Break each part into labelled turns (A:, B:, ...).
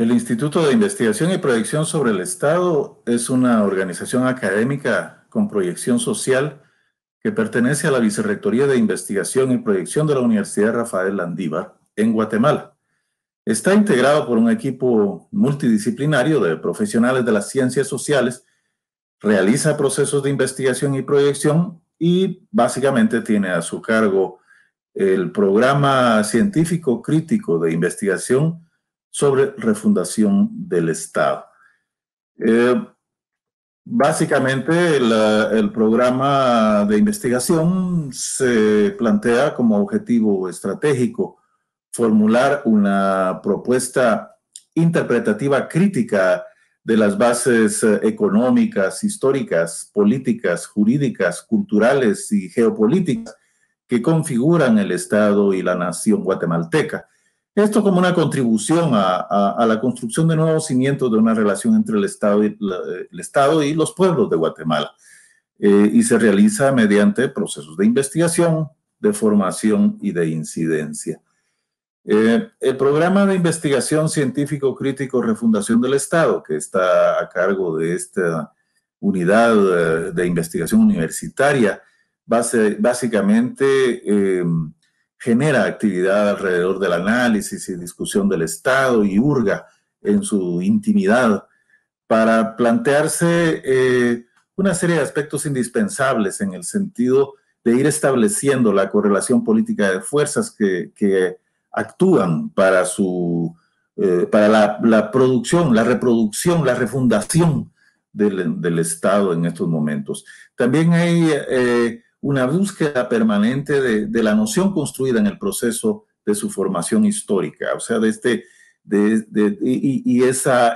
A: El Instituto de Investigación y Proyección sobre el Estado es una organización académica con proyección social que pertenece a la Vicerrectoría de Investigación y Proyección de la Universidad Rafael Landívar en Guatemala. Está integrado por un equipo multidisciplinario de profesionales de las ciencias sociales, realiza procesos de investigación y proyección y básicamente tiene a su cargo el programa científico crítico de investigación sobre refundación del Estado. Eh, básicamente, el programa de investigación se plantea como objetivo estratégico formular una propuesta interpretativa crítica de las bases eh, económicas, históricas, políticas, jurídicas, culturales y geopolíticas que configuran el Estado y la nación guatemalteca esto como una contribución a, la construcción de nuevos cimientos de una relación entre el Estado y, el Estado y los pueblos de Guatemala. Eh, y se realiza mediante procesos de investigación, de formación y de incidencia. Eh, el programa de investigación científico-crítico Refundación del Estado, que está a cargo de esta unidad eh, de investigación universitaria, básicamente genera actividad alrededor del análisis y discusión del Estado y hurga en su intimidad para plantearse eh, una serie de aspectos indispensables en el sentido de ir estableciendo la correlación política de fuerzas que, actúan para, su, eh, para la, producción, la reproducción, la refundación del, Estado en estos momentos. También hay eh, una búsqueda permanente de, la noción construida en el proceso de su formación histórica, o sea, de este, y, esa,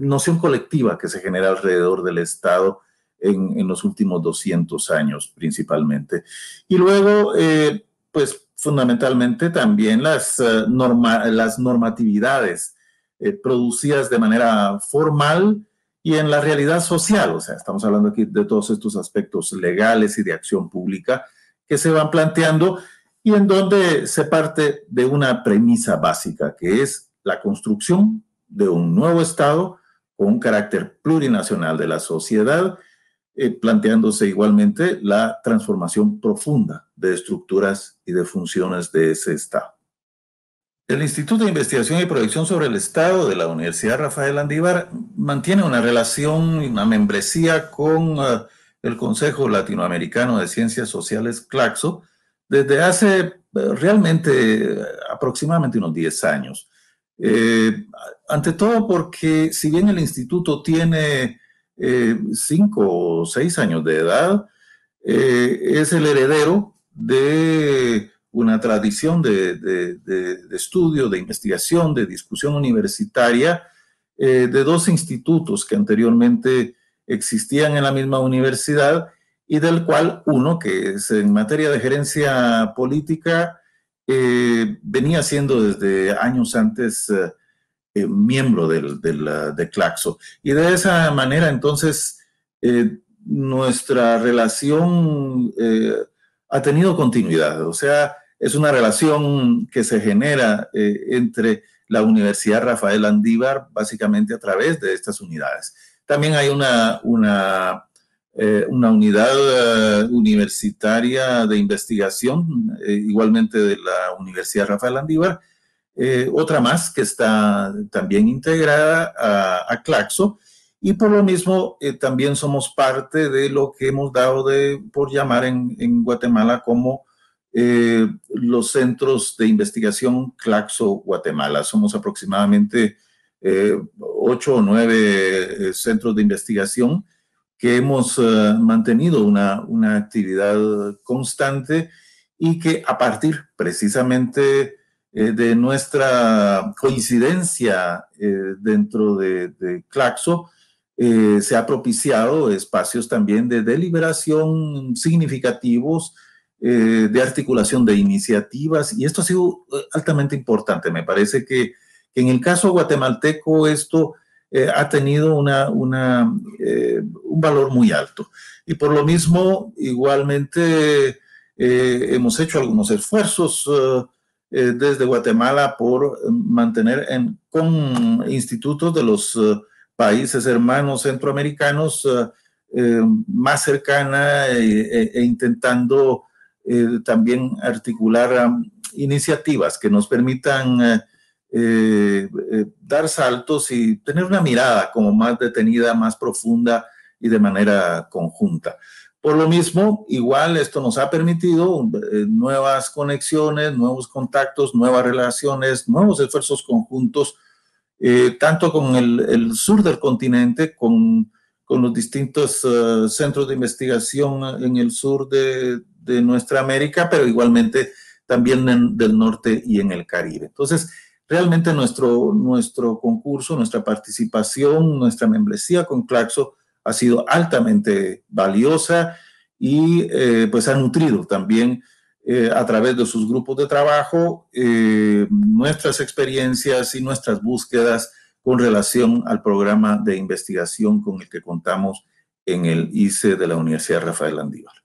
A: noción colectiva que se genera alrededor del Estado en, los últimos 200 años principalmente. Y luego, eh, pues fundamentalmente también las, eh, normatividades eh, producidas de manera formal, y en la realidad social. O sea, estamos hablando aquí de todos estos aspectos legales y de acción pública que se van planteando y en donde se parte de una premisa básica, que es la construcción de un nuevo Estado con un carácter plurinacional de la sociedad, eh, planteándose igualmente la transformación profunda de estructuras y de funciones de ese Estado. El Instituto de Investigación y Proyección sobre el Estado de la Universidad Rafael Andívar mantiene una relación, y una membresía con eh, el Consejo Latinoamericano de Ciencias Sociales, CLACSO, desde hace eh, realmente aproximadamente unos 10 años. Eh, ante todo porque si bien el instituto tiene 5 o 6 años de edad,
B: es el heredero
A: de una tradición de, estudio, de investigación, de discusión universitaria eh, de dos institutos que anteriormente existían en la misma universidad y del cual uno, que es en materia de gerencia política, eh, venía siendo desde años antes eh, miembro del, de Claxo. Y de esa manera, entonces, nuestra relación ha tenido continuidad. O sea, es una relación que se genera eh, entre la Universidad Rafael Andívar, básicamente a través de estas unidades. También hay una, una, eh, una unidad eh, universitaria de investigación, igualmente de la Universidad Rafael Andívar, otra más que está también integrada a, a Claxo, y por lo mismo también somos parte de lo que hemos dado de, por llamar en Guatemala como eh, los centros de investigación Claxo Guatemala. Somos aproximadamente eh, ocho o nueve eh, centros de investigación que hemos mantenido una, actividad constante y que a partir precisamente de nuestra coincidencia dentro de, de Claxo, se ha propiciado espacios también de deliberación significativos eh, de articulación de iniciativas y esto ha sido eh, altamente importante. Me parece que, en el caso guatemalteco esto eh, ha tenido una, un valor muy alto. Y por lo mismo, igualmente hemos hecho algunos esfuerzos desde Guatemala por mantener en, con institutos de los países hermanos centroamericanos más cercana e, e intentando eh, también articular um, iniciativas que nos permitan eh, eh, dar saltos y tener una mirada como más detenida, más profunda y de manera conjunta. Por lo mismo, igual esto nos ha permitido nuevas conexiones, nuevos contactos, nuevas relaciones, nuevos esfuerzos conjuntos, tanto con el, sur del continente, con, los distintos centros de investigación en el sur de, de nuestra América, pero igualmente también del norte y en el Caribe. Entonces, realmente nuestro, nuestro concurso, nuestra participación, nuestra membresía con Claxo ha sido altamente valiosa y eh, pues ha nutrido también eh, a través de sus grupos de trabajo eh, nuestras experiencias y nuestras búsquedas con relación al programa de investigación con el que contamos en el ICE de la Universidad Rafael Landívar.